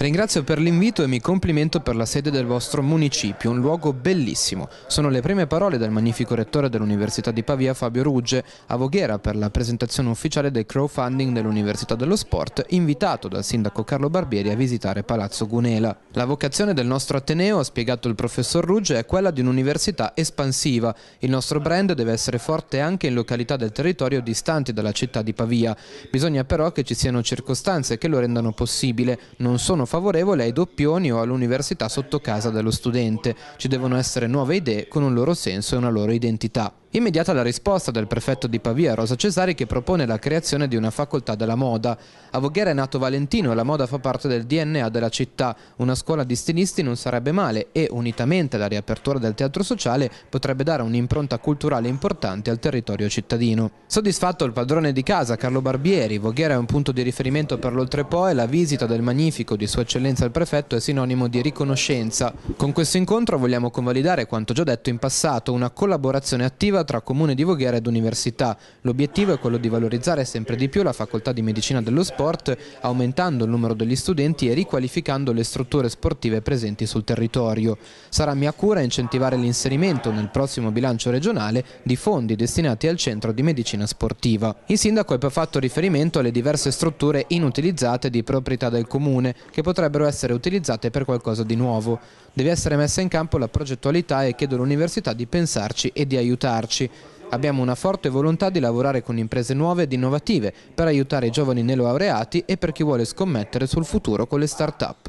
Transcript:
Ringrazio per l'invito e mi complimento per la sede del vostro municipio, un luogo bellissimo. Sono le prime parole del magnifico rettore dell'Università di Pavia, Fabio Rugge, a Voghera per la presentazione ufficiale del crowdfunding dell'Università dello Sport, invitato dal sindaco Carlo Barbieri a visitare Palazzo Gunela. La vocazione del nostro Ateneo, ha spiegato il professor Rugge, è quella di un'università espansiva. Il nostro brand deve essere forte anche in località del territorio distanti dalla città di Pavia. Bisogna però che ci siano circostanze che lo rendano possibile, non sono favorevole ai doppioni o all'università sotto casa dello studente. Ci devono essere nuove idee con un loro senso e una loro identità. Immediata la risposta del prefetto di Pavia, Rosa Cesari, che propone la creazione di una facoltà della moda. A Voghera è nato Valentino e la moda fa parte del DNA della città. Una scuola di stilisti non sarebbe male e, unitamente alla riapertura del teatro sociale, potrebbe dare un'impronta culturale importante al territorio cittadino. Soddisfatto il padrone di casa, Carlo Barbieri, Voghera è un punto di riferimento per l'Oltrepo e la visita del Magnifico di Sua Eccellenza il prefetto è sinonimo di riconoscenza. Con questo incontro vogliamo convalidare quanto già detto in passato, una collaborazione attiva collaborativa tra Comune di Voghera ed Università. L'obiettivo è quello di valorizzare sempre di più la facoltà di medicina dello sport, aumentando il numero degli studenti e riqualificando le strutture sportive presenti sul territorio. Sarà mia cura incentivare l'inserimento nel prossimo bilancio regionale di fondi destinati al centro di medicina sportiva. Il sindaco ha poi fatto riferimento alle diverse strutture inutilizzate di proprietà del comune che potrebbero essere utilizzate per qualcosa di nuovo. Deve essere messa in campo la progettualità e chiedo all'università di pensarci e di aiutarci aiutarci. Abbiamo una forte volontà di lavorare con imprese nuove ed innovative per aiutare i giovani neolaureati e per chi vuole scommettere sul futuro con le start-up.